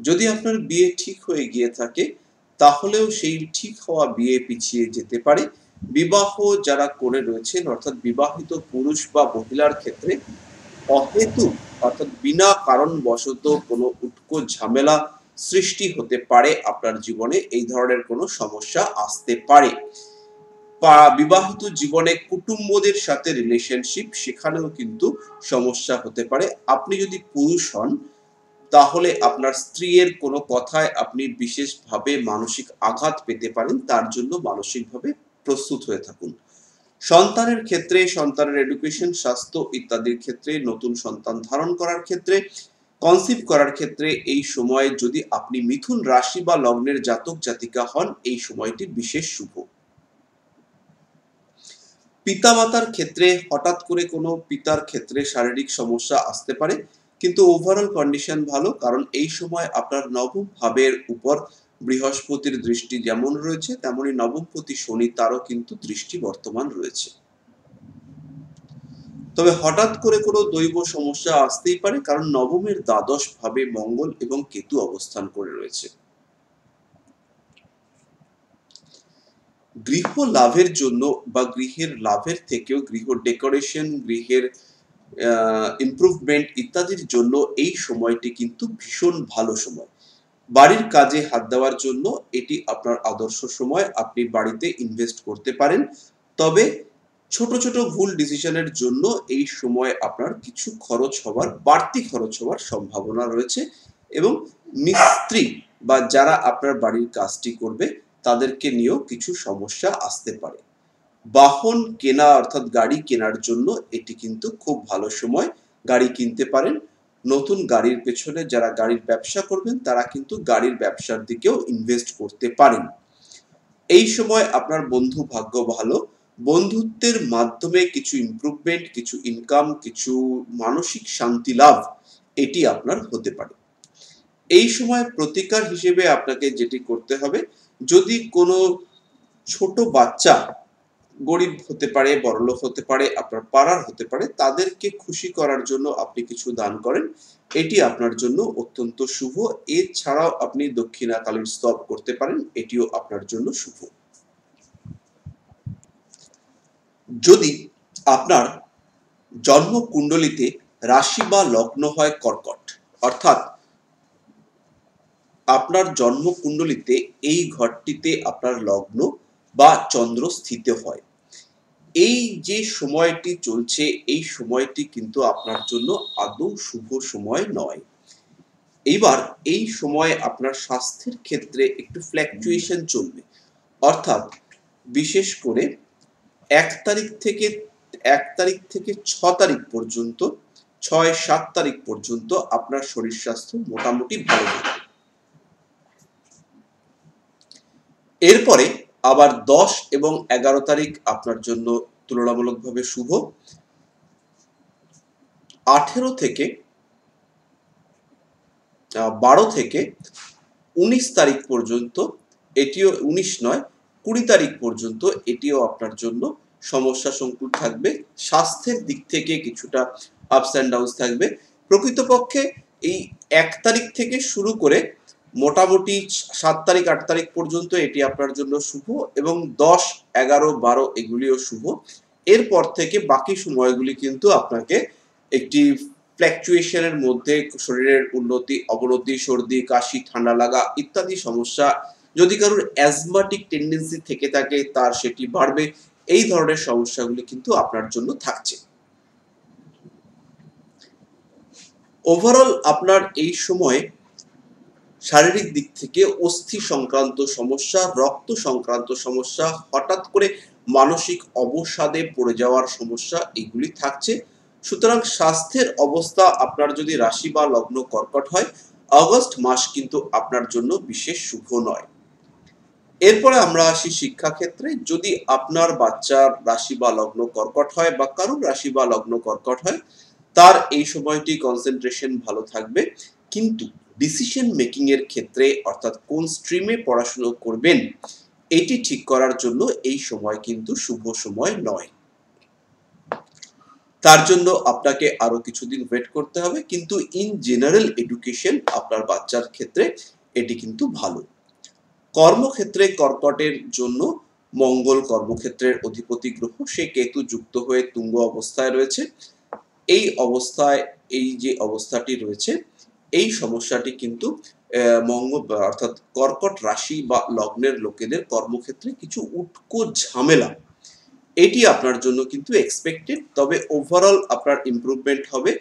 যদি আপনার বিয়ে ঠিক হয়ে গিয়ে থাকে তাহলেও সেই ঠিক হওয়া বিয়ে পিছিয়ে যেতে পারে বিবাহ যারা করে রয়েছেন অর্থাৎ বিবাহিত পুরুষ বা মহিলার ক্ষেত্রে অহেতু অর্থাৎ বিনা কারণ বশত কোনো উটকো ঝামেলা সৃষ্টি হতে পারে আপনার জীবনে এই ধরনের কোনো সমস্যা আসতে পারে বিবাহিত জীবনে কুটুম্বদের সাথে রিলেশনশিপ সেখানেও কিন্তু সমস্যা হতে পারে আপনি যদি পুরুষ হন তাহলে আপনার স্ত্রীর কোনো কথায় আপনি বিশেষভাবে মানসিক আঘাত পেতে পারেন তার জন্য মানসিকভাবে প্রস্তুত হয়ে থাকুন সন্তানের ক্ষেত্রে সন্তানের এডুকেশন স্বাস্থ্য ইত্যাদির ক্ষেত্রে নতুন সন্তান ধারণ করার ক্ষেত্রে কনসিভ করার ক্ষেত্রে এই সময়ে যদি আপনি মিথুন রাশি বা লগ্নের জাতক জাতিকা হন এই সময়টি বিশেষ শুভ পিতামাতার ক্ষেত্রে হঠাৎ করে কোনো পিতার ক্ষেত্রে শারীরিক সমস্যা আসতে পারে কিন্তু ওভারঅল কন্ডিশন ভালো কারণ এই সময় আপনার নবম ভাবের উপর বৃহস্পতির দৃষ্টি যেমন রয়েছে তেমনি নবমপতি শনি তারও কিন্তু দৃষ্টি বর্তমান রয়েছে তবে হঠাৎ করে কোনো দৈব সমস্যা আসতেই পারে কারণ নবমের দ্বাদশ ভাবে মঙ্গল এবং কেতু অবস্থান করে রয়েছে গৃহ লাভের জন্য বা গৃহের লাভের থেকেও গৃহ ডেকোরেশন গৃহের ইমপ্রুভমেন্ট ইত্যাদির জন্য এই সময়টি কিন্তু ভীষণ ভালো সময় বাড়ির কাজে হাত দেওয়ার জন্য এটি আপনার আদর্শ সময় আপনি বাড়িতে ইনভেস্ট করতে পারেন তবে ছোট ছোট ভুল ডিসিশনের জন্য এই সময় আপনার কিছু খরচ হওয়ার বাড়তি খরচ হওয়ার সম্ভাবনা রয়েছে এবং মিস্ত্রি বা যারা আপনার বাড়ির কাজটি করবে তাদেরকে নিয়েও কিছু সমস্যা আসতে পারে বাহন কেনা অর্থাৎ গাড়ি কেনার জন্য এটি কিন্তু খুব ভালো সময় গাড়ি কিনতে পারেন নতুন গাড়ির পেছনে যারা গাড়ির ব্যবসা করবেন তারা কিন্তু গাড়ির ব্যবসার দিকেও ইনভেস্ট করতে পারেন এই সময় আপনার বন্ধু ভাগ্য ভালো বন্ধুত্বের মাধ্যমে কিছু ইমপ্রুভমেন্ট কিছু ইনকাম কিছু মানসিক শান্তি লাভ এটি আপনার হতে পারে এই সময় প্রতিকার হিসেবে আপনাকে যেটি করতে হবে যদি কোনো ছোট বাচ্চা গরিব হতে পারে বড়লোক হতে পারে আপনার পাড়ার হতে পারে তাদেরকে খুশি করার জন্য আপনি কিছু দান করেন এটি আপনার জন্য অত্যন্ত শুভ এছাড়াও আপনি দক্ষিণা স্তব করতে পারেন এটিও আপনার জন্য শুভ যদি আপনার জন্ম কুণ্ডলিতে রাশি বা লগ্ন হয় কর্কট অর্থাৎ আপনার জন্ম কুণ্ডলিতে এই ঘরটিতে আপনার লগ্ন বা চন্দ্র স্থিত হয় এই যে সময়টি চলছে এই সময়টি কিন্তু আপনার জন্য আদৌ শুভ সময় নয় এইবার এই সময় আপনার স্বাস্থ্যের ক্ষেত্রে একটু ফ্ল্যাকচুয়েশন চলবে অর্থাৎ বিশেষ করে এক তারিখ থেকে এক তারিখ থেকে ছ তারিখ পর্যন্ত ছয় সাত তারিখ পর্যন্ত আপনার শরীর স্বাস্থ্য মোটামুটি ভালো থাকবে এরপরে আবার দশ এবং এগারো তারিখ আপনার জন্য তুলনামূলকভাবে শুভ আঠেরো থেকে বারো থেকে উনিশ তারিখ পর্যন্ত এটিও উনিশ নয় কুড়ি তারিখ পর্যন্ত এটিও আপনার জন্য সমস্যা সংকুল থাকবে স্বাস্থ্যের দিক থেকে কিছুটা আপস অ্যান্ড ডাউন থাকবে প্রকৃতপক্ষে এই এক তারিখ থেকে শুরু করে মোটামুটি সাত তারিখ আট তারিখ পর্যন্ত এটি আপনার জন্য শুভ এবং দশ এগারো বারো এগুলিও শুভ এরপর থেকে বাকি সময়গুলি কিন্তু আপনাকে একটি ফ্ল্যাকচুয়েশনের মধ্যে শরীরের উন্নতি অবনতি সর্দি কাশি ঠান্ডা লাগা ইত্যাদি সমস্যা যদি কারোর অ্যাজমাটিক টেন্ডেন্সি থেকে থাকে তার সেটি বাড়বে এই ধরনের সমস্যাগুলি কিন্তু আপনার জন্য থাকছে ওভারঅল আপনার এই সময়ে শারীরিক দিক থেকে অস্থি সংক্রান্ত সমস্যা রক্ত সংক্রান্ত সমস্যা হঠাৎ করে মানসিক অবসাদে পড়ে যাওয়ার সমস্যা এগুলি থাকছে সুতরাং স্বাস্থ্যের অবস্থা আপনার যদি রাশি বা লগ্ন কর্কট হয় অগস্ট মাস কিন্তু আপনার জন্য বিশেষ শুভ নয় এরপরে আমরা আসি শিক্ষাক্ষেত্রে যদি আপনার বাচ্চার রাশি বা লগ্ন কর্কট হয় বা কারোর রাশি বা লগ্ন কর্কট হয় তার এই সময়টি কনসেন্ট্রেশন ভালো থাকবে কিন্তু ডিসিশন মেকিংয়ের ক্ষেত্রে অর্থাৎ কোন স্ট্রিমে পড়াশুনো করবেন এটি ঠিক করার জন্য এই সময় কিন্তু শুভ সময় নয় তার জন্য আপনাকে আরো কিছুদিন ওয়েট করতে হবে কিন্তু ইন জেনারেল এডুকেশন আপনার বাচ্চার ক্ষেত্রে এটি কিন্তু ভালো কর্মক্ষেত্রে কর্কটের জন্য মঙ্গল কর্মক্ষেত্রের অধিপতি গ্রহ সে কেতু যুক্ত হয়ে তুঙ্গ অবস্থায় রয়েছে এই অবস্থায় এই যে অবস্থাটি রয়েছে এই সমস্যাটি কিন্তু মঙ্গ অর্থাৎ কর্কট রাশি বা লগ্নের লোকেদের কর্মক্ষেত্রে কিছু উটকো ঝামেলা এটি আপনার জন্য কিন্তু এক্সপেক্টেড তবে ওভারঅল আপনার ইম্প্রুভমেন্ট হবে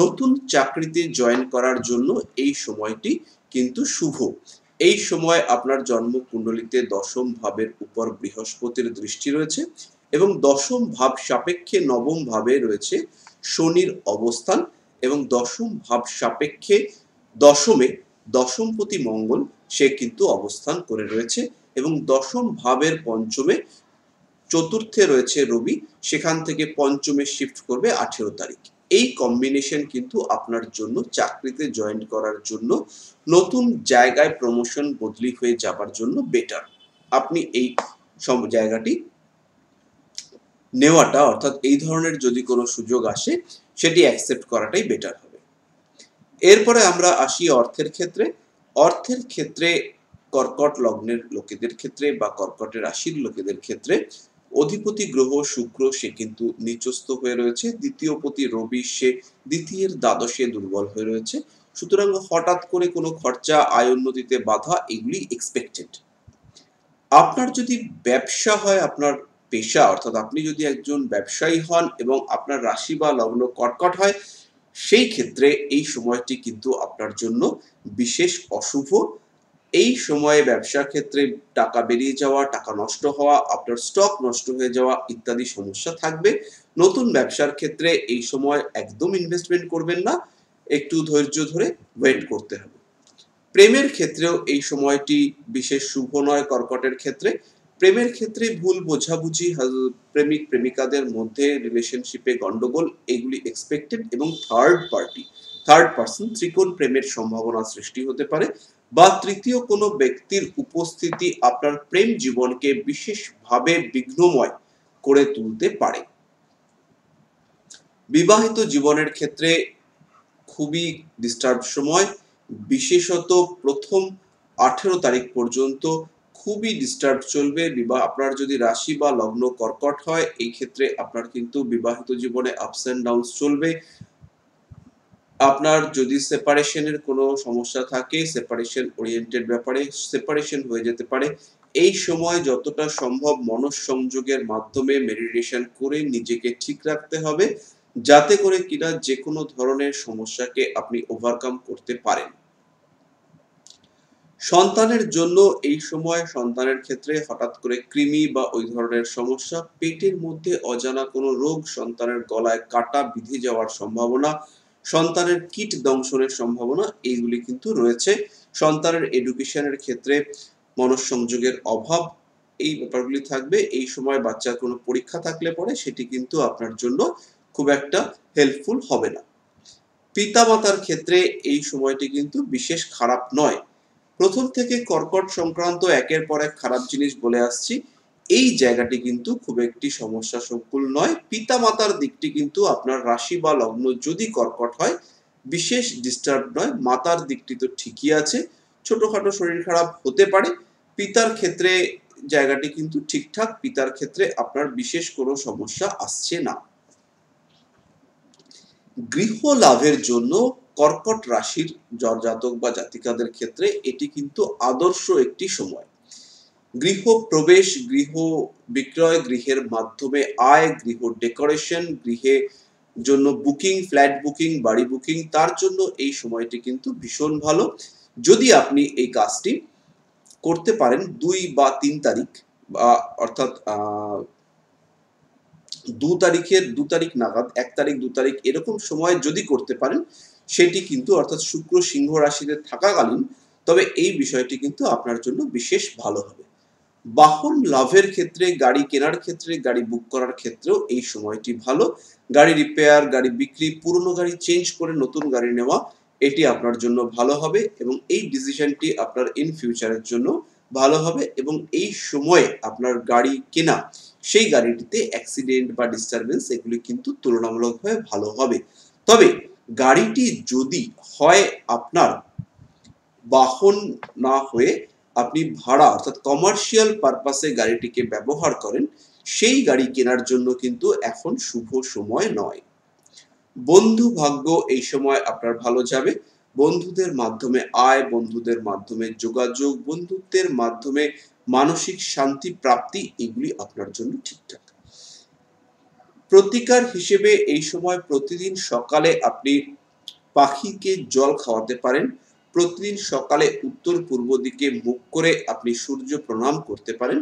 নতুন চাকরিতে জয়েন করার জন্য এই সময়টি কিন্তু শুভ এই সময় আপনার জন্মকুণ্ডলিতে দশম ভাবের উপর বৃহস্পতির দৃষ্টি রয়েছে এবং দশম ভাব সাপেক্ষে নবম ভাবে রয়েছে শনির অবস্থান এবং দশম ভাব সাপেক্ষে দশমে দশমপতি মঙ্গল সে কিন্তু অবস্থান করে রয়েছে এবং দশম ভাবের পঞ্চমে চতুর্থে রয়েছে রবি সেখান থেকে পঞ্চমে শিফট করবে আঠেরো তারিখ এই কম্বিনেশন কিন্তু আপনার জন্য চাকরিতে জয়েন করার জন্য নতুন জায়গায় প্রমোশন বদলি হয়ে যাবার জন্য বেটার আপনি এই সব জায়গাটি নেওয়াটা অর্থাৎ এই ধরনের যদি কোনো সুযোগ আসে সেটি অ্যাকসেপ্ট করাটাই বেটার হবে এরপরে আমরা আসি অর্থের ক্ষেত্রে অর্থের ক্ষেত্রে কর্কট লগ্নের লোকেদের ক্ষেত্রে বা কর্কটের রাশির লোকেদের ক্ষেত্রে অধিপতি গ্রহ শুক্র সে কিন্তু নিচস্থ হয়ে রয়েছে দ্বিতীয়পতি রবি সে দ্বিতীয়ের দ্বাদশে দুর্বল হয়ে রয়েছে সুতরাং হঠাৎ করে কোনো খরচা আয় উন্নতিতে বাধা এগুলি এক্সপেক্টেড আপনার যদি ব্যবসা হয় আপনার পেশা অর্থাৎ আপনি যদি একজন ব্যবসায়ী হন এবং আপনার রাশি বা লগ্ন কটকট হয় সেই ক্ষেত্রে এই সময়টি কিন্তু আপনার জন্য বিশেষ অশুভ এই সময়ে ব্যবসা ক্ষেত্রে টাকা বেরিয়ে যাওয়া টাকা নষ্ট হওয়া আপনার স্টক নষ্ট হয়ে যাওয়া ইত্যাদি সমস্যা থাকবে নতুন ব্যবসার ক্ষেত্রে এই সময় একদম ইনভেস্টমেন্ট করবেন না একটু ধৈর্য ধরে ওয়েট করতে হবে প্রেমের ক্ষেত্রেও এই সময়টি বিশেষ শুভ নয় কর্কটের ক্ষেত্রে প্রেমের ক্ষেত্রে ভুল বোঝাবুঝি প্রেমিক প্রেমিকাদের মধ্যে রিলেশনশিপে গন্ডগোল এগুলি এক্সপেক্টেড এবং থার্ড পার্টি থার্ড পার্সন ত্রিকোণ প্রেমের সম্ভাবনা সৃষ্টি হতে পারে বা তৃতীয় কোনো ব্যক্তির উপস্থিতি আপনার প্রেম জীবনকে বিশেষভাবে বিঘ্নময় করে তুলতে পারে বিবাহিত জীবনের ক্ষেত্রে খুবই ডিস্টার্ব সময় বিশেষত প্রথম আঠেরো তারিখ পর্যন্ত খুবই ডিস্টার্ব চলবে বিবাহ আপনার যদি রাশি বা লগ্ন কর্কট হয় এই ক্ষেত্রে আপনার কিন্তু বিবাহিত জীবনে আপস অ্যান্ড ডাউনস চলবে আপনার যদি সেপারেশনের কোনো সমস্যা থাকে সেপারেশন ওরিয়েন্টেড ব্যাপারে সেপারেশন হয়ে যেতে পারে এই সময় যতটা সম্ভব মনঃসংযোগের মাধ্যমে মেডিটেশন করে নিজেকে ঠিক রাখতে হবে যাতে করে কিনা যে কোনো ধরনের সমস্যাকে আপনি ওভারকাম করতে পারেন সন্তানের জন্য এই সময় সন্তানের ক্ষেত্রে হঠাৎ করে কৃমি বা ওই ধরনের সমস্যা পেটের মধ্যে অজানা কোনো রোগ সন্তানের গলায় কাটা বিধি যাওয়ার সম্ভাবনা সন্তানের কীট দংশনের সম্ভাবনা এইগুলি কিন্তু রয়েছে সন্তানের এডুকেশনের ক্ষেত্রে মনঃসংযোগের অভাব এই ব্যাপারগুলি থাকবে এই সময় বাচ্চার কোনো পরীক্ষা থাকলে পরে সেটি কিন্তু আপনার জন্য খুব একটা হেল্পফুল হবে না পিতা মাতার ক্ষেত্রে এই সময়টি কিন্তু বিশেষ খারাপ নয় প্রথম থেকে কর্কট সংক্রান্ত একের পর এক খারাপ জিনিস বলে আসছি এই জায়গাটি কিন্তু খুব একটি সমস্যা সংকুল নয় পিতামাতার দিকটি কিন্তু আপনার রাশি বা লগ্ন যদি কর্কট হয় বিশেষ ডিস্টার্ব নয় মাতার দিকটি তো ঠিকই আছে ছোটখাটো শরীর খারাপ হতে পারে পিতার ক্ষেত্রে জায়গাটি কিন্তু ঠিকঠাক পিতার ক্ষেত্রে আপনার বিশেষ কোনো সমস্যা আসছে না গৃহ লাভের জন্য কর্কট রাশির জর্জাতক বা জাতিকাদের ক্ষেত্রে এটি কিন্তু আদর্শ একটি সময় গৃহ প্রবেশ গৃহ বিক্রয় গৃহের মাধ্যমে আয় গৃহ ডেকোরেশন গৃহে জন্য বুকিং ফ্ল্যাট বুকিং বাড়ি বুকিং তার জন্য এই সময়টি কিন্তু ভীষণ ভালো যদি আপনি এই কাজটি করতে পারেন দুই বা তিন তারিখ বা অর্থাৎ দু তারিখের দু তারিখ নাগাদ এক তারিখ দু তারিখ এরকম সময় যদি করতে পারেন সেটি কিন্তু অর্থাৎ শুক্র সিংহ রাশিতে থাকাকালীন তবে এই বিষয়টি কিন্তু আপনার জন্য বিশেষ ভালো হবে বাহন লাভের ক্ষেত্রে গাড়ি কেনার ক্ষেত্রে গাড়ি বুক করার ক্ষেত্রেও এই সময়টি ভালো গাড়ি রিপেয়ার গাড়ি বিক্রি পুরনো গাড়ি চেঞ্জ করে নতুন গাড়ি নেওয়া এটি আপনার জন্য ভালো হবে এবং এই ডিসিশনটি আপনার ইন ফিউচারের জন্য ভালো হবে এবং এই সময়ে আপনার গাড়ি কেনা সেই গাড়িটিতে অ্যাক্সিডেন্ট বা ডিস্টারবেন্স এগুলি কিন্তু তুলনামূলকভাবে ভালো হবে তবে গাড়িটি যদি হয় আপনার বাহন না হয়ে আপনি ভাড়া অর্থাৎ কমার্শিয়াল পারপাসে গাড়িটিকে ব্যবহার করেন সেই গাড়ি কেনার জন্য কিন্তু এখন শুভ সময় নয় বন্ধু ভাগ্য এই সময় আপনার ভালো যাবে বন্ধুদের মাধ্যমে আয় বন্ধুদের মাধ্যমে যোগাযোগ বন্ধুত্বের মাধ্যমে মানসিক শান্তি প্রাপ্তি এগুলি আপনার জন্য ঠিকঠাক প্রতিকার হিসেবে এই সময় প্রতিদিন সকালে আপনি পাখিকে জল খাওয়াতে পারেন প্রতিদিন সকালে উত্তর পূর্ব দিকে মুখ করে আপনি সূর্য প্রণাম করতে পারেন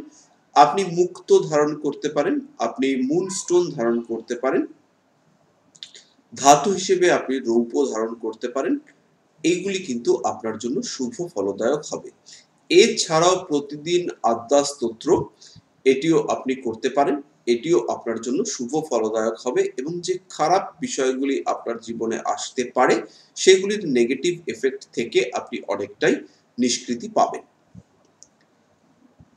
আপনি মুক্ত ধারণ করতে পারেন আপনি মুন স্টোন ধারণ করতে পারেন ধাতু হিসেবে আপনি রৌপ্য ধারণ করতে পারেন এইগুলি কিন্তু আপনার জন্য শুভ ফলদায়ক হবে এছাড়াও প্রতিদিন আদ্যা স্তোত্র এটিও আপনি করতে পারেন এটিও আপনার জন্য শুভ ফলদায়ক হবে এবং যে খারাপ বিষয়গুলি আপনার জীবনে আসতে পারে সেগুলির নেগেটিভ এফেক্ট থেকে আপনি অনেকটাই নিষ্কৃতি পাবেন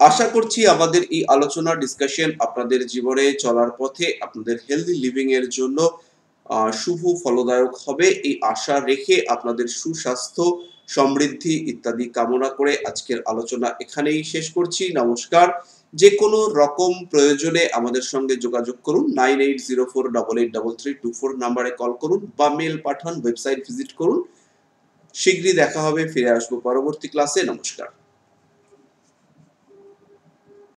আশা করছি আমাদের এই আলোচনা ডিসকাশন আপনাদের জীবনে চলার পথে আপনাদের হেলদি লিভিং এর জন্য শুভ ফলদায়ক হবে এই আশা রেখে আপনাদের সুস্বাস্থ্য সমৃদ্ধি ইত্যাদি কামনা করে আজকের আলোচনা এখানেই শেষ করছি নমস্কার যে কোনো রকম প্রয়োজনে আমাদের সঙ্গে যোগাযোগ করুন nine eight zero four double eight double three two four নাম্বারে কল করুন বা মেল পাঠান ওয়েবসাইট ভিজিট করুন শীঘ্রই দেখা হবে ফিরে আসবো পরবর্তী ক্লাসে নমস্কার